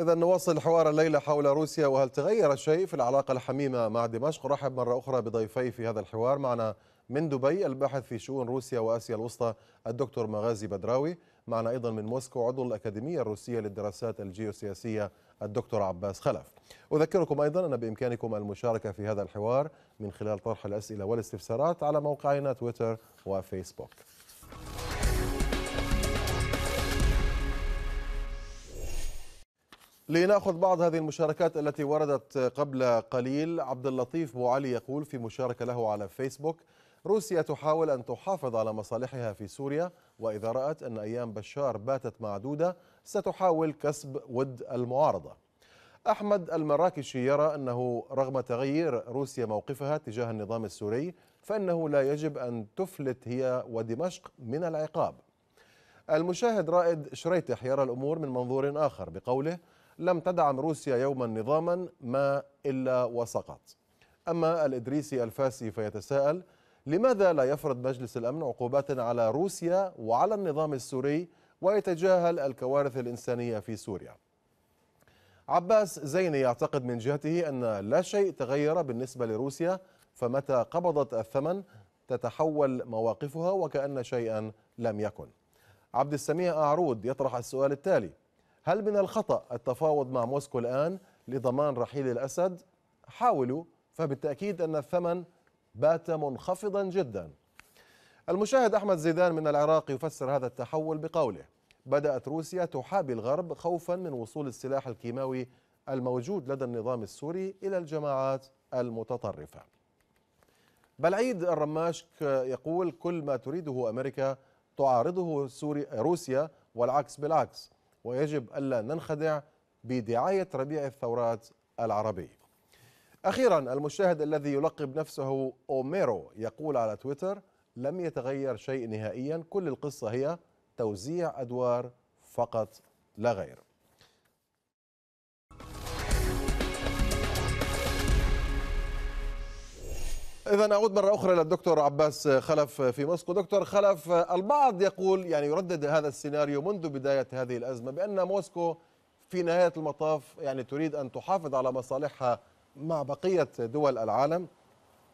إذا نواصل حوار الليلة حول روسيا وهل تغير شيء في العلاقة الحميمة مع دمشق رحب مرة أخرى بضيفي في هذا الحوار معنا من دبي الباحث في شؤون روسيا وآسيا الوسطى الدكتور مغازي بدراوي معنا أيضا من موسكو عضو الأكاديمية الروسية للدراسات الجيوسياسية الدكتور عباس خلف أذكركم أيضا أن بإمكانكم المشاركة في هذا الحوار من خلال طرح الأسئلة والاستفسارات على موقعنا تويتر وفيسبوك لناخذ بعض هذه المشاركات التي وردت قبل قليل عبد اللطيف بوعلي يقول في مشاركه له على فيسبوك روسيا تحاول ان تحافظ على مصالحها في سوريا واذا رات ان ايام بشار باتت معدوده ستحاول كسب ود المعارضه. احمد المراكشي يرى انه رغم تغيير روسيا موقفها تجاه النظام السوري فانه لا يجب ان تفلت هي ودمشق من العقاب. المشاهد رائد شريتح يرى الامور من منظور اخر بقوله لم تدعم روسيا يوما نظاما ما إلا وسقط أما الإدريسي الفاسي فيتساءل لماذا لا يفرض مجلس الأمن عقوبات على روسيا وعلى النظام السوري ويتجاهل الكوارث الإنسانية في سوريا عباس زيني يعتقد من جهته أن لا شيء تغير بالنسبة لروسيا فمتى قبضت الثمن تتحول مواقفها وكأن شيئا لم يكن عبد السميع أعرود يطرح السؤال التالي هل من الخطأ التفاوض مع موسكو الآن لضمان رحيل الأسد؟ حاولوا فبالتأكيد أن الثمن بات منخفضا جدا المشاهد أحمد زيدان من العراق يفسر هذا التحول بقوله بدأت روسيا تحابي الغرب خوفا من وصول السلاح الكيماوي الموجود لدى النظام السوري إلى الجماعات المتطرفة بلعيد الرماش يقول كل ما تريده أمريكا تعارضه سوري روسيا والعكس بالعكس ويجب ألا ننخدع بدعاية ربيع الثورات العربي أخيرا المشاهد الذي يلقب نفسه أوميرو يقول على تويتر لم يتغير شيء نهائيا كل القصة هي توزيع أدوار فقط لا غير إذا أعود مرة أخرى إلى الدكتور عباس خلف في موسكو دكتور خلف البعض يقول يعني يردد هذا السيناريو منذ بداية هذه الأزمة بأن موسكو في نهاية المطاف يعني تريد أن تحافظ على مصالحها مع بقية دول العالم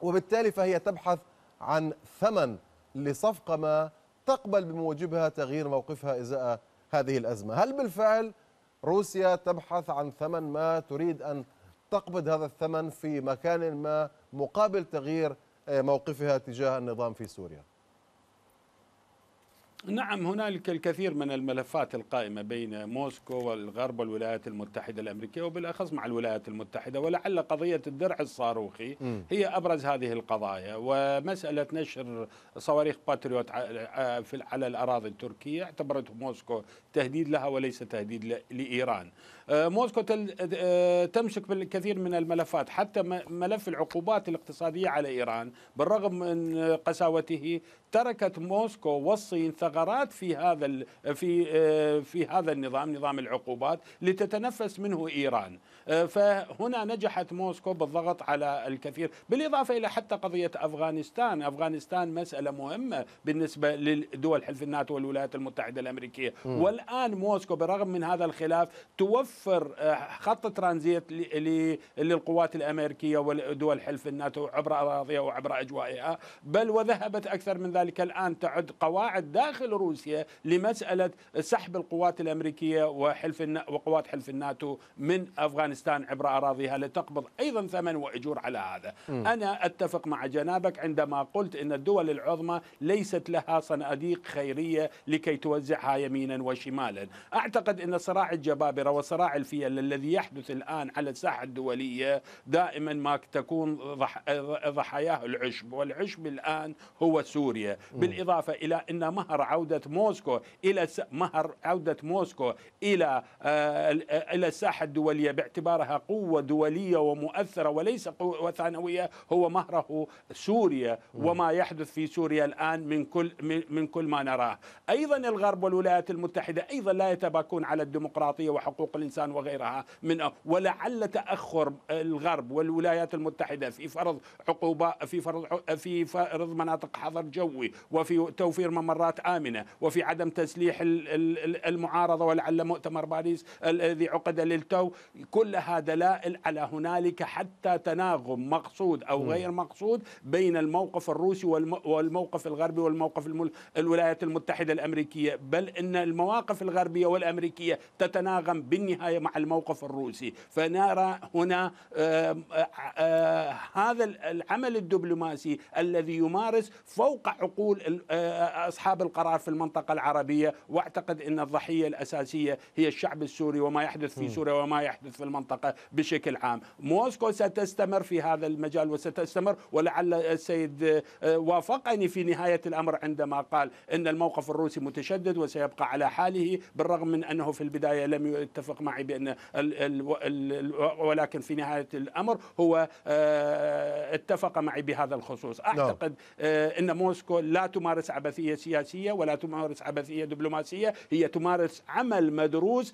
وبالتالي فهي تبحث عن ثمن لصفقة ما تقبل بموجبها تغيير موقفها إزاء هذه الأزمة هل بالفعل روسيا تبحث عن ثمن ما تريد أن تقبض هذا الثمن في مكان ما مقابل تغيير آه، موقفها تجاه النظام في سوريا نعم هنالك الكثير من الملفات القائمة بين موسكو والغرب والولايات المتحدة الأمريكية وبالأخص مع الولايات المتحدة ولعل قضية الدرع الصاروخي هي أبرز هذه القضايا ومسألة نشر صواريخ باتريوت آه، على الأراضي التركية اعتبرته موسكو تهديد لها وليس تهديد لإيران آه، موسكو آه، تمسك بالكثير من الملفات حتى ملف العقوبات الاقتصادية على إيران بالرغم من قساوته تركت موسكو والصين ثغرات في هذا في آه، في هذا النظام نظام العقوبات لتتنفس منه ايران آه، فهنا نجحت موسكو بالضغط على الكثير بالإضافة إلى حتى قضية أفغانستان أفغانستان مسألة مهمة بالنسبة لدول حلف الناتو والولايات المتحدة الأمريكية م. والآن موسكو برغم من هذا الخلاف توفر آه، خط ترانزيت للقوات الأمريكية ودول حلف الناتو عبر أراضيها وعبر أجوائها بل وذهبت أكثر من ذلك الآن تعد قواعد داخل روسيا لمسألة سحب القوات الأمريكية وحلف وقوات حلف الناتو من أفغانستان افغانستان عبر اراضيها لتقبض ايضا ثمن واجور على هذا م. انا اتفق مع جنابك عندما قلت ان الدول العظمى ليست لها صناديق خيريه لكي توزعها يمينا وشمالا اعتقد ان صراع الجبابره وصراع الفيل الذي يحدث الان على الساحه الدوليه دائما ما تكون ضحاياه العشب والعشب الان هو سوريا م. بالاضافه الى ان مهر عوده موسكو الى مهر عوده موسكو الى آه، الى الساحه الدوليه باعتبار باعتبارها قوة دولية ومؤثرة وليس قوة ثانوية هو مهره سوريا وما يحدث في سوريا الآن من كل من كل ما نراه أيضا الغرب والولايات المتحدة أيضا لا يتباكون على الديمقراطية وحقوق الإنسان وغيرها من ولعل تأخر الغرب والولايات المتحدة في فرض عقوبة في فرض في فرض مناطق حظر جوي وفي توفير ممرات آمنة وفي عدم تسليح المعارضة ولعل مؤتمر باريس الذي عقد للتو كل كلها دلائل على هنالك حتى تناغم مقصود أو غير مقصود بين الموقف الروسي والموقف الغربي والموقف الولايات المتحدة الأمريكية بل أن المواقف الغربية والأمريكية تتناغم بالنهاية مع الموقف الروسي فنرى هنا آه، آه، آه، هذا العمل الدبلوماسي الذي يمارس فوق عقول أصحاب القرار في المنطقة العربية واعتقد أن الضحية الأساسية هي الشعب السوري وما يحدث في سوريا وما يحدث في المنطقة المنطقة بشكل عام موسكو ستستمر في هذا المجال وستستمر ولعل السيد آه، وافقني في نهاية الأمر عندما قال أن الموقف الروسي متشدد وسيبقى على حاله بالرغم من أنه في البداية لم يتفق معي بأن ال ال الـ ولكن في نهاية الأمر هو آه، اتفق معي بهذا الخصوص نعم. أعتقد آه، أن موسكو لا تمارس عبثية سياسية ولا تمارس عبثية دبلوماسية هي تمارس عمل مدروس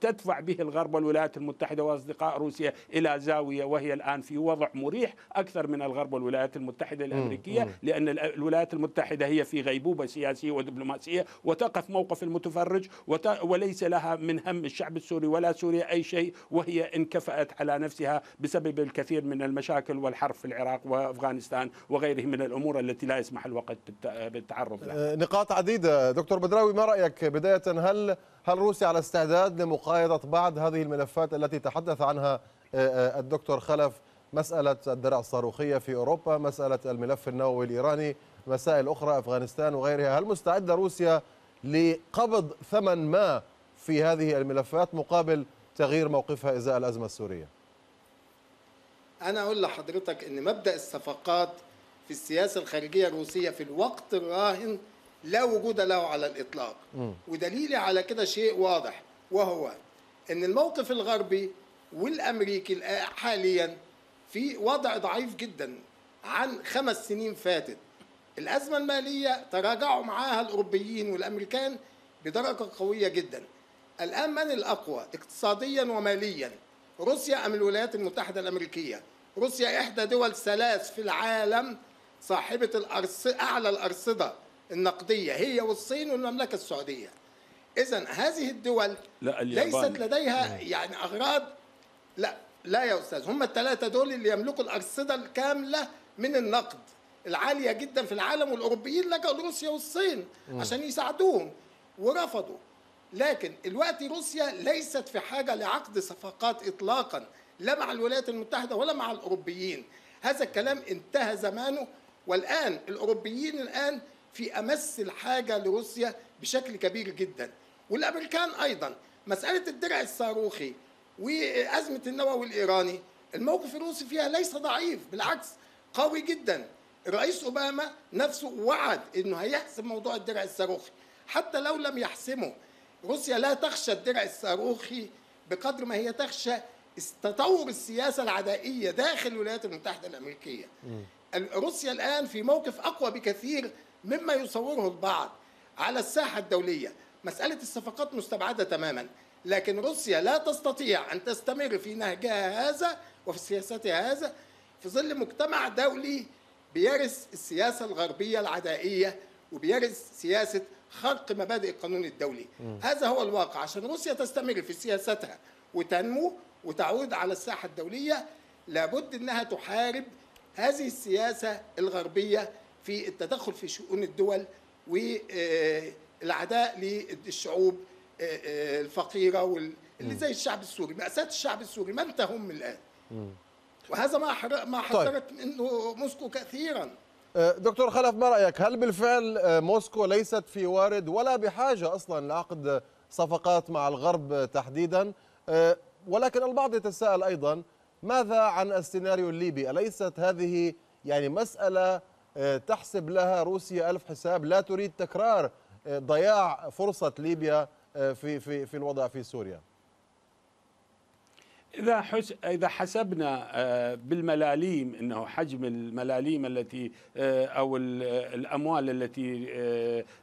تدفع به الغرب والولايات الولايات المتحدة وأصدقاء روسيا إلى زاوية وهي الآن في وضع مريح أكثر من الغرب والولايات المتحدة الأمريكية لأن الولايات المتحدة هي في غيبوبة سياسية ودبلوماسية وتقف موقف المتفرج وليس لها من هم الشعب السوري ولا سوريا أي شيء وهي انكفأت على نفسها بسبب الكثير من المشاكل والحرب في العراق وأفغانستان وغيره من الأمور التي لا يسمح الوقت بالتعرض لها آه، نقاط عديدة دكتور بدراوي ما رأيك بداية هل هل روسيا على استعداد لمقايضة بعض هذه الملفات الملفات التي تحدث عنها آه، آه، الدكتور خلف مسألة الدرع الصاروخية في أوروبا مسألة الملف النووي الإيراني مسائل أخرى أفغانستان وغيرها هل مستعدة روسيا لقبض ثمن ما في هذه الملفات مقابل تغيير موقفها إزاء الأزمة السورية أنا أقول لحضرتك أن مبدأ الصفقات في السياسة الخارجية الروسية في الوقت الراهن لا وجود له على الإطلاق م. ودليلي على كده شيء واضح وهو ان الموقف الغربي والامريكي حاليا في وضع ضعيف جدا عن خمس سنين فاتت الازمه الماليه تراجعوا معاها الاوروبيين والامريكان بدرجه قويه جدا الان من الاقوى اقتصاديا وماليا روسيا ام الولايات المتحده الامريكيه روسيا احدى دول ثلاث في العالم صاحبه الأرص... اعلى الارصده النقديه هي والصين والمملكه السعوديه اذا هذه الدول لا اليابان. ليست لديها نعم. يعني اغراض لا لا يا استاذ هم الثلاثه دول اللي يملكوا الارصده الكامله من النقد العاليه جدا في العالم والاوروبيين لجأوا لروسيا والصين م. عشان يساعدوهم ورفضوا لكن الوقت روسيا ليست في حاجه لعقد صفقات اطلاقا لا مع الولايات المتحده ولا مع الاوروبيين هذا الكلام انتهى زمانه والان الاوروبيين الان في امس الحاجه لروسيا بشكل كبير جدا والامريكان ايضا مساله الدرع الصاروخي وازمه النووي الايراني الموقف الروسي فيها ليس ضعيف بالعكس قوي جدا الرئيس اوباما نفسه وعد انه هيحسم موضوع الدرع الصاروخي حتى لو لم يحسمه روسيا لا تخشى الدرع الصاروخي بقدر ما هي تخشى تطور السياسه العدائيه داخل الولايات المتحده الامريكيه م. روسيا الان في موقف اقوى بكثير مما يصوره البعض على الساحة الدولية مسألة الصفقات مستبعدة تماما لكن روسيا لا تستطيع أن تستمر في نهجها هذا وفي سياستها هذا في ظل مجتمع دولي بيرث السياسة الغربية العدائية وبيرث سياسة خرق مبادئ القانون الدولي م. هذا هو الواقع عشان روسيا تستمر في سياستها وتنمو وتعود على الساحة الدولية لابد أنها تحارب هذه السياسة الغربية في التدخل في شؤون الدول والعداء للشعوب آه، آه، الفقيره واللي زي الشعب السوري ماساه الشعب السوري من هم الان وهذا ما ما طيب. حذرت منه موسكو كثيرا آه، دكتور خلف ما رايك هل بالفعل موسكو ليست في وارد ولا بحاجه اصلا لعقد صفقات مع الغرب تحديدا ولكن البعض يتساءل ايضا ماذا عن السيناريو الليبي اليست هذه يعني مساله آه، تحسب لها روسيا ألف حساب لا تريد تكرار آه، ضياع فرصة ليبيا آه، في في في الوضع في سوريا إذا حس... إذا حسبنا آه، بالملاليم أنه حجم الملاليم التي آه، أو الأموال التي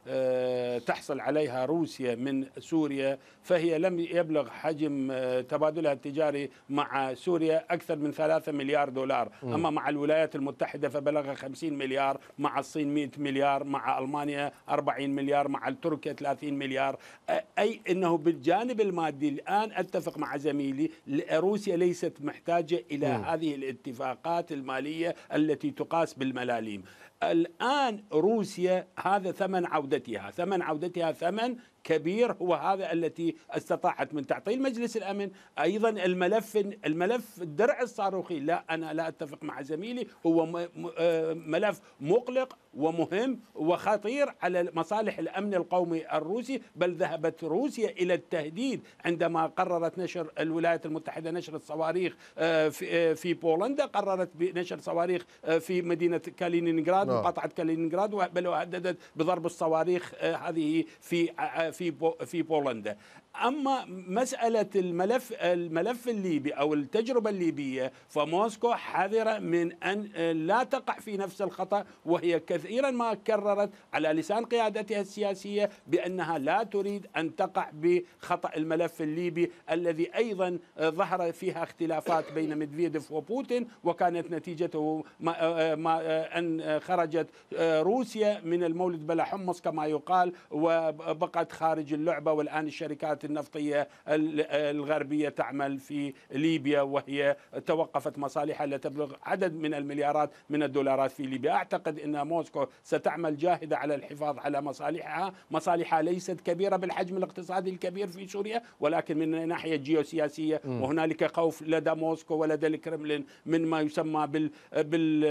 آه، تحصل عليها روسيا من سوريا فهي لم يبلغ حجم تبادلها التجاري مع سوريا أكثر من 3 مليار دولار أما مع الولايات المتحدة فبلغ 50 مليار مع الصين 100 مليار مع ألمانيا 40 مليار مع تركيا 30 مليار أي أنه بالجانب المادي الآن أتفق مع زميلي روسيا ليست محتاجة إلى هذه الاتفاقات المالية التي تقاس بالملاليم الآن روسيا هذا ثمن عودتها ثمن عودتها ثمن كبير هو هذا التي استطاعت من تعطيل مجلس الأمن أيضا الملف الملف الدرع الصاروخي لا أنا لا أتفق مع زميلي هو آه، ملف مقلق ومهم وخطير على مصالح الأمن القومي الروسي بل ذهبت روسيا إلى التهديد عندما قررت نشر الولايات المتحدة نشر الصواريخ آه، آه، في بولندا قررت بنشر صواريخ في مدينة كالينينغراد نعم. لينغراد آه. وقطعه بل وهددت بضرب الصواريخ آه، هذه في آه، آه، في في بولندا اما مساله الملف الملف الليبي او التجربه الليبيه فموسكو حذره من ان لا تقع في نفس الخطا وهي كثيرا ما كررت على لسان قيادتها السياسيه بانها لا تريد ان تقع بخطا الملف الليبي الذي ايضا ظهر فيها اختلافات بين مدفيديف وبوتين وكانت نتيجته ما ان خرج خرجت آه، روسيا من المولد بلا حمص كما يقال وبقت خارج اللعبة والآن الشركات النفطية الغربية تعمل في ليبيا وهي توقفت مصالحها لتبلغ عدد من المليارات من الدولارات في ليبيا أعتقد أن موسكو ستعمل جاهدة على الحفاظ على مصالحها مصالحها ليست كبيرة بالحجم الاقتصادي الكبير في سوريا ولكن من الناحية جيوسياسيه وهنالك خوف لدى موسكو ولدى الكرملين من ما يسمى بال... بال...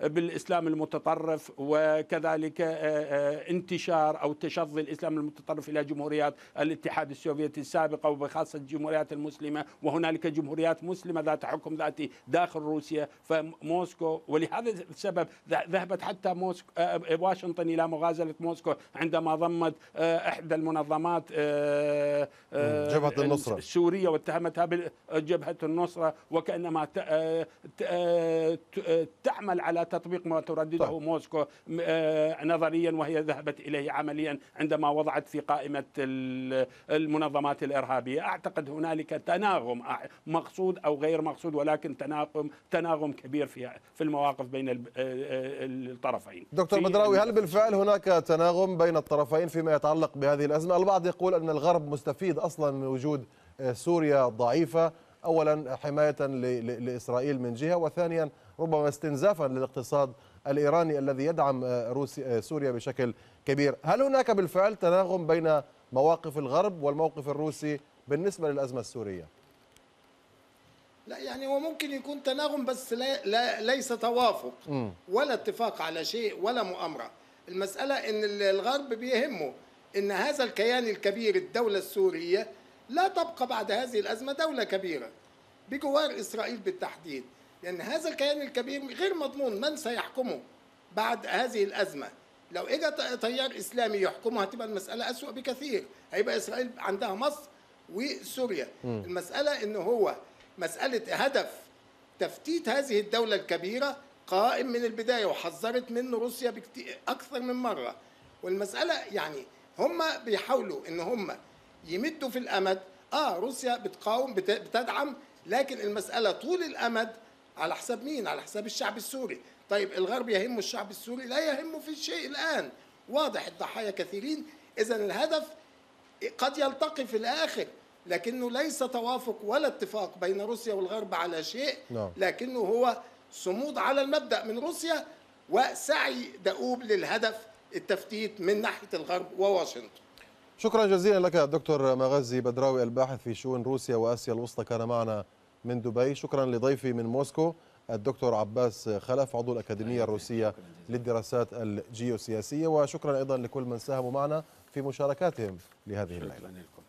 بالإسلام المتطرف المتطرف وكذلك آه، آه، انتشار أو تشظي الإسلام المتطرف إلى جمهوريات الاتحاد السوفيتي السابقة وبخاصة الجمهوريات المسلمة وهنالك جمهوريات مسلمة ذات حكم ذاتي داخل روسيا فموسكو ولهذا السبب ذهبت حتى موسكو آه، واشنطن إلى مغازلة موسكو عندما ضمت إحدى المنظمات جبهة النصرة السورية واتهمتها بجبهة النصرة وكأنما تعمل على تطبيق ما تردده وضعه موسكو آه، نظريا وهي ذهبت اليه عمليا عندما وضعت في قائمه المنظمات الارهابيه اعتقد هنالك تناغم مقصود او غير مقصود ولكن تناغم تناغم كبير في في المواقف بين آه، آه، الطرفين دكتور بدراوي هل بالفعل هناك تناغم بين الطرفين فيما يتعلق بهذه الازمه البعض يقول ان الغرب مستفيد اصلا من وجود سوريا ضعيفه اولا حمايه لاسرائيل من جهه وثانيا ربما استنزافا للاقتصاد الإيراني الذي يدعم آه، روسيا آه، سوريا بشكل كبير هل هناك بالفعل تناغم بين مواقف الغرب والموقف الروسي بالنسبة للأزمة السورية؟ لا يعني هو ممكن يكون تناغم بس لا, لا ليس توافق ولا اتفاق على شيء ولا مؤامرة المسألة أن الغرب بيهمه أن هذا الكيان الكبير الدولة السورية لا تبقى بعد هذه الأزمة دولة كبيرة بجوار إسرائيل بالتحديد لأن هذا الكيان الكبير غير مضمون من سيحكمه بعد هذه الأزمة لو اجى تيار إسلامي يحكمه هتبقى المسألة أسوأ بكثير هيبقى إسرائيل عندها مصر وسوريا م. المسألة إن هو مسألة هدف تفتيت هذه الدولة الكبيرة قائم من البداية وحذرت منه روسيا أكثر من مرة والمسألة يعني هم بيحاولوا إن هم يمدوا في الأمد آه روسيا بتقاوم بتدعم لكن المسألة طول الأمد على حساب مين؟ على حساب الشعب السوري طيب الغرب يهم الشعب السوري لا يهمه في شيء الآن واضح الضحايا كثيرين إذا الهدف قد يلتقي في الآخر لكنه ليس توافق ولا اتفاق بين روسيا والغرب على شيء نعم. لكنه هو صمود على المبدأ من روسيا وسعي دؤوب للهدف التفتيت من ناحية الغرب وواشنطن شكرا جزيلا لك دكتور مغازي بدراوي الباحث في شؤون روسيا وآسيا الوسطى كان معنا من دبي شكرا لضيفي من موسكو الدكتور عباس خلف عضو الأكاديمية الروسية للدراسات الجيوسياسية وشكرا أيضا لكل من ساهموا معنا في مشاركاتهم لهذه الليلة